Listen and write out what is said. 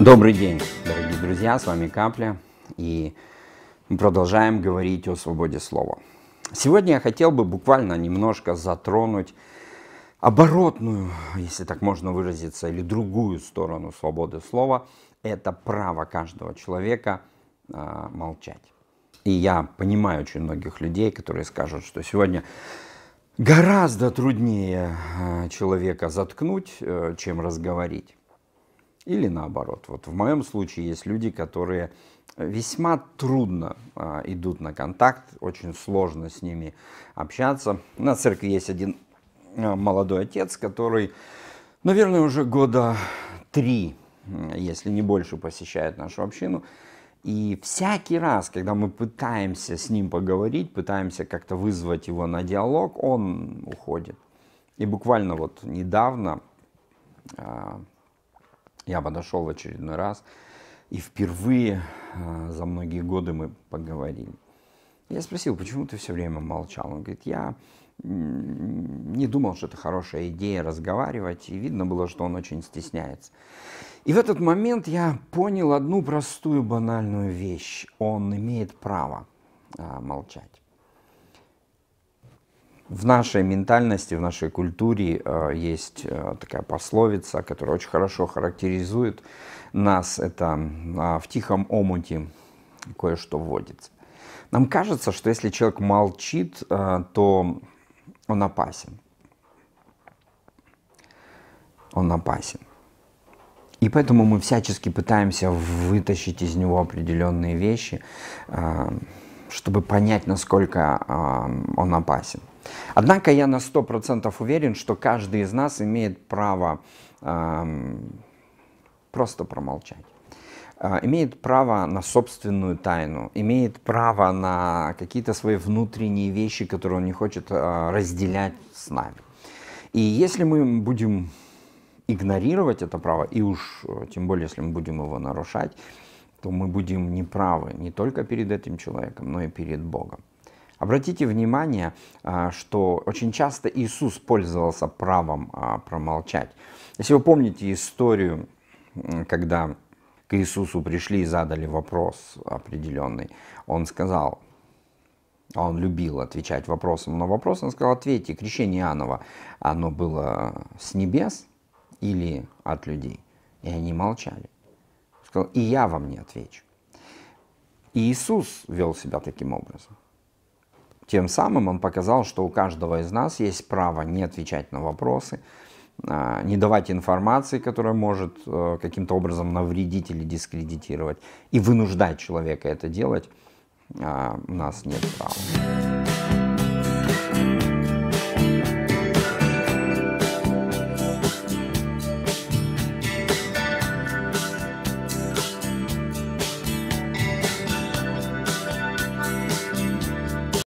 Добрый день, дорогие друзья, с вами Капля, и мы продолжаем говорить о свободе слова. Сегодня я хотел бы буквально немножко затронуть оборотную, если так можно выразиться, или другую сторону свободы слова. Это право каждого человека э, молчать. И я понимаю очень многих людей, которые скажут, что сегодня гораздо труднее а, человека заткнуть, э, чем разговорить. Или наоборот. Вот в моем случае есть люди, которые весьма трудно а, идут на контакт, очень сложно с ними общаться. На церкви есть один а, молодой отец, который, наверное, уже года три, если не больше, посещает нашу общину. И всякий раз, когда мы пытаемся с ним поговорить, пытаемся как-то вызвать его на диалог, он уходит. И буквально вот недавно а, я подошел в очередной раз, и впервые э, за многие годы мы поговорили. Я спросил, почему ты все время молчал? Он говорит, я не думал, что это хорошая идея разговаривать, и видно было, что он очень стесняется. И в этот момент я понял одну простую банальную вещь. Он имеет право а, молчать. В нашей ментальности, в нашей культуре э, есть э, такая пословица, которая очень хорошо характеризует нас. Это а, «в тихом омуте кое-что вводится». Нам кажется, что если человек молчит, э, то он опасен. Он опасен. И поэтому мы всячески пытаемся вытащить из него определенные вещи, чтобы понять, насколько он опасен. Однако я на 100% уверен, что каждый из нас имеет право эм, просто промолчать а, имеет право на собственную тайну, имеет право на какие-то свои внутренние вещи, которые он не хочет а, разделять с нами. И если мы будем игнорировать это право, и уж э, тем более, если мы будем его нарушать, то мы будем неправы не только перед этим человеком, но и перед Богом. Обратите внимание, а, что очень часто Иисус пользовался правом а, промолчать. Если вы помните историю, когда к Иисусу пришли и задали вопрос определенный, он сказал, а он любил отвечать вопросом на вопрос, он сказал, ответьте, крещение Иоаннова, оно было с небес или от людей? И они молчали. Сказал, и я вам не отвечу. И Иисус вел себя таким образом. Тем самым он показал, что у каждого из нас есть право не отвечать на вопросы, а, не давать информации, которая может э, каким-то образом навредить или дискредитировать, и вынуждать человека это делать, а, у нас нет права.